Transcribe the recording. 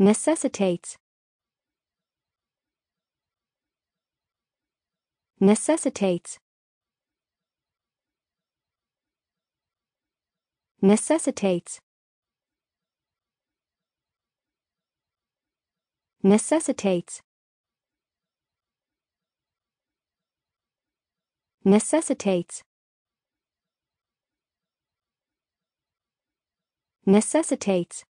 necessitates necessitates necessitates necessitates necessitates necessitates